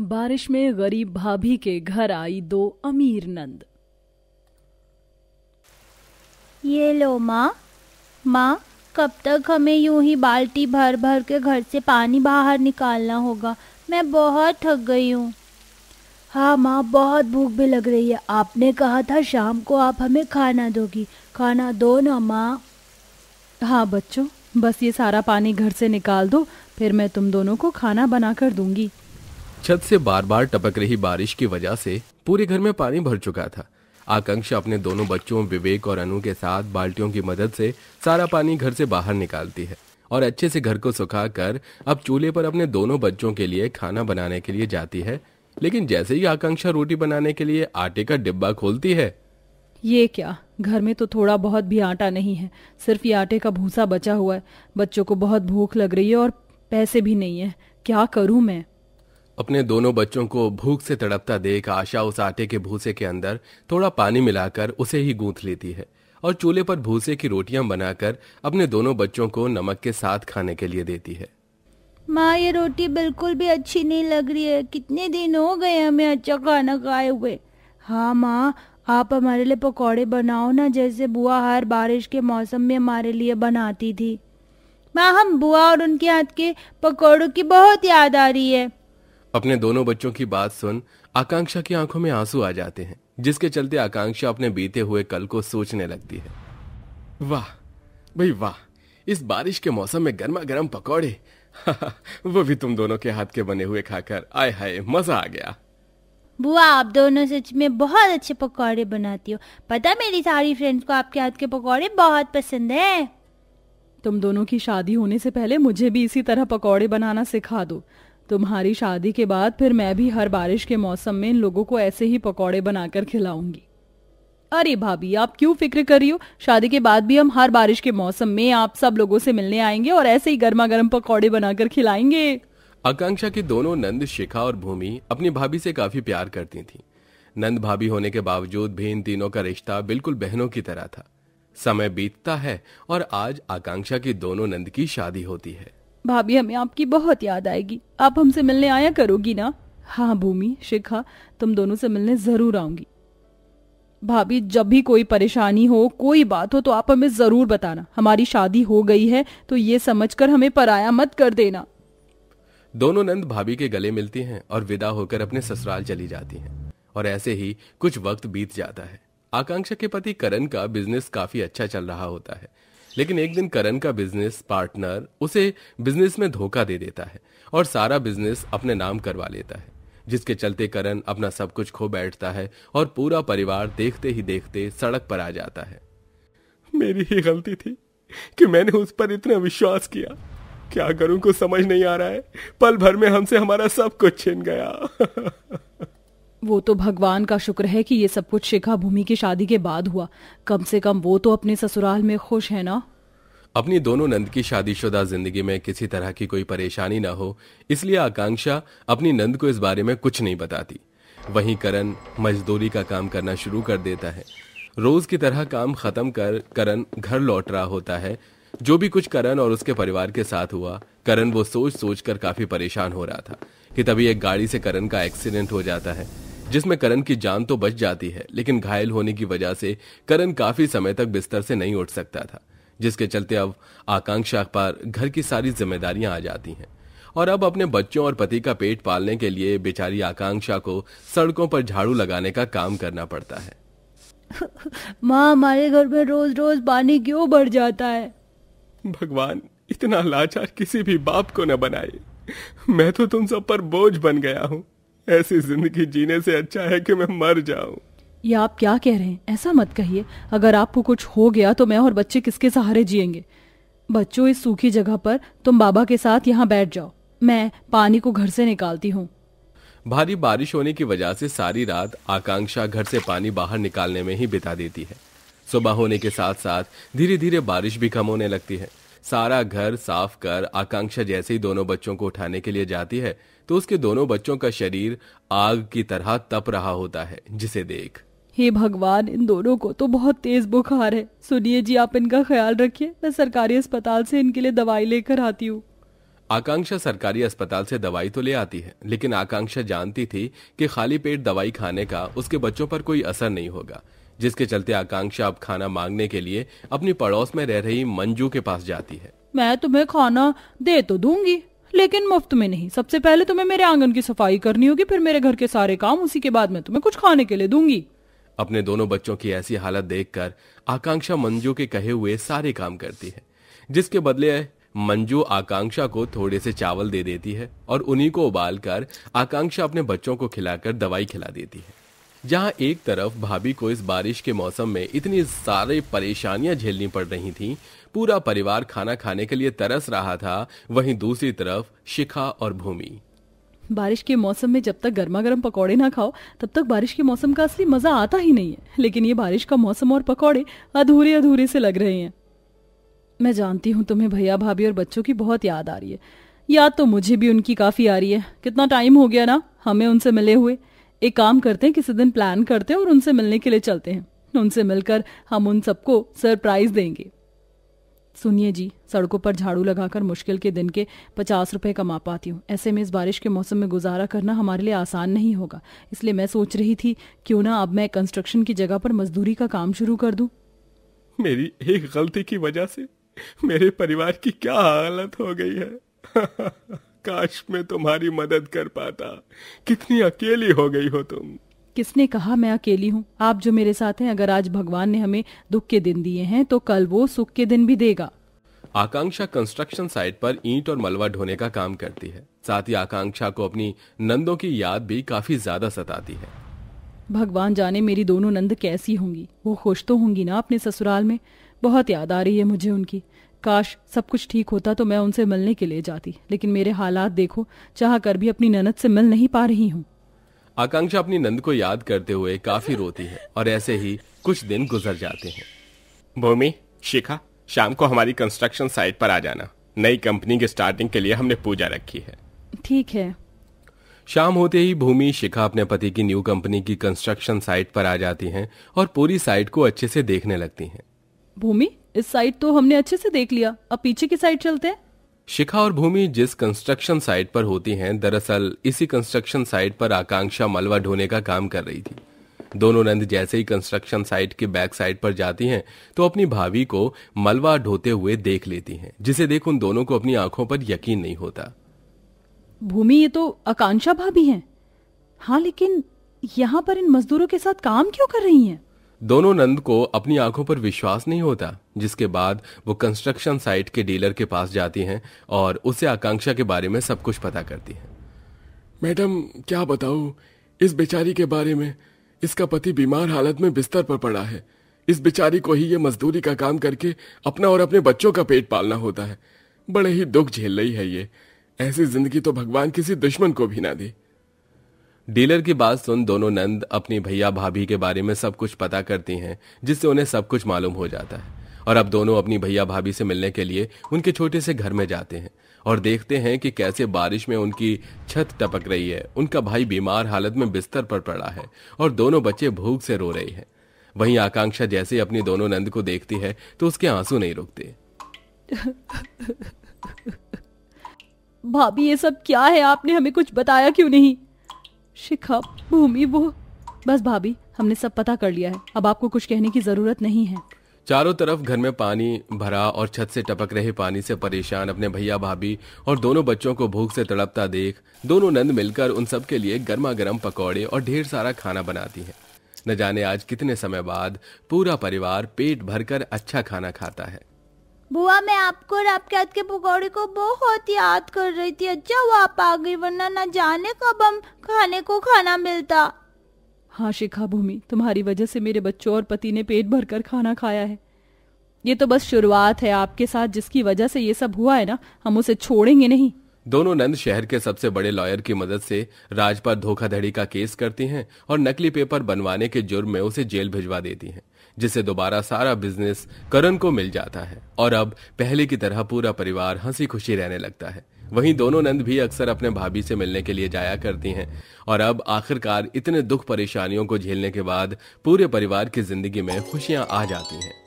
बारिश में गरीब भाभी के घर आई दो अमीर नंद ये लो माँ माँ कब तक हमें यूं ही बाल्टी भर भर के घर से पानी बाहर निकालना होगा मैं बहुत थक गई हूँ हाँ माँ बहुत भूख भी लग रही है आपने कहा था शाम को आप हमें खाना दोगी खाना दो ना माँ हाँ बच्चों बस ये सारा पानी घर से निकाल दो फिर मैं तुम दोनों को खाना बना कर दूंगी छत से बार बार टपक रही बारिश की वजह से पूरे घर में पानी भर चुका था आकांक्षा अपने दोनों बच्चों विवेक और अनु के साथ बाल्टियों की मदद से सारा पानी घर से बाहर निकालती है और अच्छे से घर को सुखा कर अब चूल्हे पर अपने दोनों बच्चों के लिए खाना बनाने के लिए जाती है लेकिन जैसे ही आकांक्षा रोटी बनाने के लिए आटे का डिब्बा खोलती है ये क्या घर में तो थोड़ा बहुत भी आटा नहीं है सिर्फ ये आटे का भूसा बचा हुआ है बच्चों को बहुत भूख लग रही है और पैसे भी नहीं है क्या करूं मैं अपने दोनों बच्चों को भूख से तड़पता देख आशा उस आटे के भूसे के अंदर थोड़ा पानी मिलाकर उसे ही गूंथ लेती है और चूल्हे पर भूसे की रोटियां बनाकर अपने दोनों बच्चों को नमक के साथ खाने के लिए देती है माँ ये रोटी बिल्कुल भी अच्छी नहीं लग रही है कितने दिन हो गए हमें अच्छा खाना खाए हुए हाँ माँ आप हमारे लिए पकौड़े बनाओ ना जैसे बुआ हर बारिश के मौसम में हमारे लिए बनाती थी माँ हम बुआ और उनके हाथ के पकौड़ों की बहुत याद आ रही है अपने दोनों बच्चों की बात सुन आकांक्षा की आंखों में आंसू आ जाते हैं जिसके चलते आकांक्षा अपने बीते हुए कल को सोचने लगती है वाह भाई वाह इस बारिश के मौसम में गर्मा गर्म पकौड़े वो भी तुम दोनों के हाथ के बने हुए खाकर आये हाय मजा आ गया बुआ आप दोनों सच में बहुत अच्छे पकौड़े बनाती हो पता मेरी सारी फ्रेंड्स को आपके हाथ के पकौड़े बहुत पसंद है तुम दोनों की शादी होने से पहले मुझे भी इसी तरह पकौड़े बनाना सिखा दो तुम्हारी शादी के बाद फिर मैं भी हर बारिश के मौसम में इन लोगों को ऐसे ही पकौड़े बनाकर खिलाऊंगी अरे भाभी आप क्यों फिक्र कर रही हो शादी के बाद भी हम हर बारिश के मौसम में आप सब लोगों से मिलने आएंगे और ऐसे ही गर्मा गर्म पकौड़े बनाकर खिलाएंगे आकांक्षा की दोनों नंद शिखा और भूमि अपनी भाभी से काफी प्यार करती थी नंद भाभी होने के बावजूद भी इन तीनों का रिश्ता बिल्कुल बहनों की तरह था समय बीतता है और आज आकांक्षा की दोनों नंद की शादी होती है भाभी हमें आपकी बहुत याद आएगी आप हमसे मिलने आया करोगी ना हाँ भूमि शिखा तुम दोनों से मिलने जरूर आऊंगी भाभी जब भी कोई परेशानी हो कोई बात हो तो आप हमें जरूर बताना हमारी शादी हो गई है तो ये समझकर हमें पराया मत कर देना दोनों नंद भाभी के गले मिलती हैं और विदा होकर अपने ससुराल चली जाती हैं और ऐसे ही कुछ वक्त बीत जाता है आकांक्षा के पति करण का बिजनेस काफी अच्छा चल रहा होता है लेकिन एक दिन करण का बिजनेस पार्टनर उसे बिजनेस में धोखा दे देता है और सारा बिजनेस अपने नाम करवा लेता है जिसके चलते करण अपना सब कुछ खो बैठता है और पूरा परिवार देखते ही देखते सड़क पर आ जाता है मेरी ही गलती थी कि मैंने उस पर इतना विश्वास किया क्या करूं कुछ समझ नहीं आ रहा है पल भर में हमसे हमारा सब कुछ छिन गया वो तो भगवान का शुक्र है कि ये सब कुछ शिखा भूमि की शादी के बाद हुआ कम से कम वो तो अपने ससुराल में खुश है ना अपनी दोनों नंद की शादीशुदा जिंदगी में किसी तरह की कोई परेशानी ना हो इसलिए आकांक्षा अपनी नंद को इस बारे में कुछ नहीं बताती वहीं करण मजदूरी का काम करना शुरू कर देता है रोज की तरह काम खत्म कर करण घर लौट रहा होता है जो भी कुछ करण और उसके परिवार के साथ हुआ करण वो सोच सोच कर काफी परेशान हो रहा था कि तभी एक गाड़ी से करण का एक्सीडेंट हो जाता है जिसमें करण की जान तो बच जाती है लेकिन घायल होने की वजह से करण काफी समय तक बिस्तर से नहीं उठ सकता था जिसके चलते अब आकांक्षा पर घर की सारी जिम्मेदारियां आ जाती हैं और अब अपने बच्चों और पति का पेट पालने के लिए बेचारी आकांक्षा को सड़कों पर झाड़ू लगाने का काम करना पड़ता है माँ हमारे घर में रोज रोज पानी क्यों बढ़ जाता है भगवान इतना लाचार किसी भी बाप को न बनाए मैं तो तुम सब पर बोझ बन गया हूँ ऐसी जिंदगी जीने से अच्छा है कि मैं मर जाऊं ये आप क्या कह रहे हैं ऐसा मत कहिए अगर आपको कुछ हो गया तो मैं और बच्चे किसके सहारे जिएंगे बच्चों इस सूखी जगह पर तुम बाबा के साथ यहाँ बैठ जाओ मैं पानी को घर से निकालती हूँ भारी बारिश होने की वजह से सारी रात आकांक्षा घर से पानी बाहर निकालने में ही बिता देती है सुबह होने के साथ साथ धीरे धीरे बारिश भी कम होने लगती है सारा घर साफ कर आकांक्षा जैसे ही दोनों बच्चों को उठाने के लिए जाती है तो उसके दोनों बच्चों का शरीर आग की तरह तप रहा होता है जिसे देख हे भगवान इन दोनों को तो बहुत तेज बुखार है सुनिए जी आप इनका ख्याल रखिए मैं सरकारी अस्पताल से इनके लिए दवाई लेकर आती हूँ आकांक्षा सरकारी अस्पताल से दवाई तो ले आती है लेकिन आकांक्षा जानती थी कि खाली पेट दवाई खाने का उसके बच्चों पर कोई असर नहीं होगा जिसके चलते आकांक्षा अब खाना मांगने के लिए अपनी पड़ोस में रह रही मंजू के पास जाती है मैं तुम्हें खाना दे तो दूंगी लेकिन मुफ्त में नहीं सबसे पहले तुम्हें मेरे आंगन की सफाई करनी होगी फिर मेरे घर के सारे काम उसी के बाद मैं तुम्हें कुछ खाने के लिए दूंगी अपने दोनों बच्चों की ऐसी हालत देखकर आकांक्षा मंजू के कहे हुए सारे काम करती है जिसके बदले मंजू आकांक्षा को थोड़े से चावल दे देती है और उन्हीं को उबालकर आकांक्षा अपने बच्चों को खिलाकर दवाई खिला देती है जहां एक तरफ भाभी को इस बारिश के मौसम में इतनी सारी परेशानियां झेलनी पड़ रही थीं, पूरा परिवार खाना खाने के लिए तरस रहा था वहीं दूसरी तरफ शिखा और भूमि बारिश के मौसम में जब तक गर्मा गर्म पकौड़े ना खाओ तब तक बारिश के मौसम का असली मजा आता ही नहीं है लेकिन ये बारिश का मौसम और पकौड़े अधूरे अधूरे से लग रहे हैं मैं जानती हूँ तुम्हें भैया भाभी और बच्चों की बहुत याद आ रही है याद तो मुझे भी उनकी काफी आ रही है कितना टाइम हो गया ना हमें उनसे मिले हुए एक काम करते हैं किसी दिन प्लान करते हैं और उनसे मिलने के लिए चलते हैं उनसे मिलकर हम उन सबको सरप्राइज देंगे सुनिए जी सड़कों पर झाड़ू लगाकर मुश्किल के दिन के पचास रुपए कमा पाती हूँ ऐसे में इस बारिश के मौसम में गुजारा करना हमारे लिए आसान नहीं होगा इसलिए मैं सोच रही थी क्यों ना अब मैं कंस्ट्रक्शन की जगह पर मजदूरी का काम शुरू कर दूं मेरी एक गलती की वजह से मेरे परिवार की क्या हालत हो गई है काश मैं तुम्हारी मदद कर पाता कितनी अकेली हो गई हो तुम किसने कहा मैं अकेली हूँ आप जो मेरे साथ हैं अगर आज भगवान ने हमें दुख के दिन दिए हैं तो कल वो सुख के दिन भी देगा आकांक्षा कंस्ट्रक्शन साइट पर ईंट और मलबा ढोने का काम करती है साथ ही आकांक्षा को अपनी नंदों की याद भी काफी ज्यादा सताती है भगवान जाने मेरी दोनों नंद कैसी होंगी वो खुश तो होंगी ना अपने ससुराल में बहुत याद आ रही है मुझे उनकी काश सब कुछ ठीक होता तो मैं उनसे मिलने के लिए जाती लेकिन मेरे हालात देखो चाह कर भी अपनी ननद से मिल नहीं पा रही हूँ आकांक्षा अपनी नंद को याद करते हुए काफी रोती है और ऐसे ही कुछ दिन गुजर जाते हैं भूमि शिखा शाम को हमारी कंस्ट्रक्शन साइट पर आ जाना नई कंपनी के स्टार्टिंग के लिए हमने पूजा रखी है ठीक है शाम होते ही भूमि शिखा अपने पति की न्यू कंपनी की कंस्ट्रक्शन साइट पर आ जाती हैं और पूरी साइट को अच्छे से देखने लगती हैं भूमि इस साइड तो हमने अच्छे से देख लिया अब पीछे की साइड चलते हैं शिखा और भूमि जिस कंस्ट्रक्शन साइट पर होती हैं दरअसल इसी कंस्ट्रक्शन साइट पर आकांक्षा मलवा ढोने का काम कर रही थी दोनों नंद जैसे ही कंस्ट्रक्शन साइट के बैक साइड पर जाती हैं तो अपनी भाभी को मलवा ढोते हुए देख लेती हैं जिसे देख उन दोनों को अपनी आंखों पर यकीन नहीं होता भूमि ये तो आकांक्षा भाभी हैं हाँ लेकिन यहाँ पर इन मजदूरों के साथ काम क्यों कर रही हैं दोनों नंद को अपनी आंखों पर विश्वास नहीं होता जिसके बाद वो कंस्ट्रक्शन साइट के डीलर के पास जाती हैं और उसे आकांक्षा के बारे में सब कुछ पता करती हैं मैडम क्या बताऊं इस बेचारी के बारे में इसका पति बीमार हालत में बिस्तर पर पड़ा है इस बेचारी को ही ये मजदूरी का काम करके अपना और अपने बच्चों का पेट पालना होता है बड़े ही दुख झेल रही है ये ऐसी जिंदगी तो भगवान किसी दुश्मन को भी ना दे डीलर की बात सुन दोनों नंद अपनी भैया भाभी के बारे में सब कुछ पता करती हैं जिससे उन्हें सब कुछ मालूम हो जाता है और अब दोनों अपनी भैया भाभी से मिलने के लिए उनके छोटे से घर में जाते हैं और देखते हैं कि कैसे बारिश में उनकी छत टपक रही है उनका भाई बीमार हालत में बिस्तर पर पड़ा है और दोनों बच्चे भूख से रो रहे हैं वहीं आकांक्षा जैसे अपनी दोनों नंद को देखती है तो उसके आंसू नहीं रुकते भाभी ये सब क्या है आपने हमें कुछ बताया क्यों नहीं शिखा भूमि वो बस भाभी हमने सब पता कर लिया है अब आपको कुछ कहने की जरूरत नहीं है चारों तरफ घर में पानी भरा और छत से टपक रहे पानी से परेशान अपने भैया भाभी और दोनों बच्चों को भूख से तड़पता देख दोनों नंद मिलकर उन सब के लिए गर्मा गर्म पकौड़े और ढेर सारा खाना बनाती हैं। न जाने आज कितने समय बाद पूरा परिवार पेट भरकर अच्छा खाना खाता है बुआ मैं आपको और आपके हाथ के पकौड़े को बहुत याद कर रही थी अच्छा वो आप आ गई वरना ना जाने कब हम खाने को खाना मिलता हाँ शिखा भूमि तुम्हारी वजह से मेरे बच्चों और पति ने पेट भरकर खाना खाया है ये तो बस शुरुआत है आपके साथ जिसकी वजह से ये सब हुआ है ना हम उसे छोड़ेंगे नहीं दोनों नंद शहर के सबसे बड़े लॉयर की मदद से राज पर धोखाधड़ी का केस करती हैं और नकली पेपर बनवाने के जुर्म में उसे जेल भिजवा देती हैं जिसे दोबारा सारा बिजनेस करण को मिल जाता है और अब पहले की तरह पूरा परिवार हंसी खुशी रहने लगता है वहीं दोनों नंद भी अक्सर अपने भाभी से मिलने के लिए जाया करती हैं और अब आखिरकार इतने दुख परेशानियों को झेलने के बाद पूरे परिवार की जिंदगी में खुशियां आ जाती हैं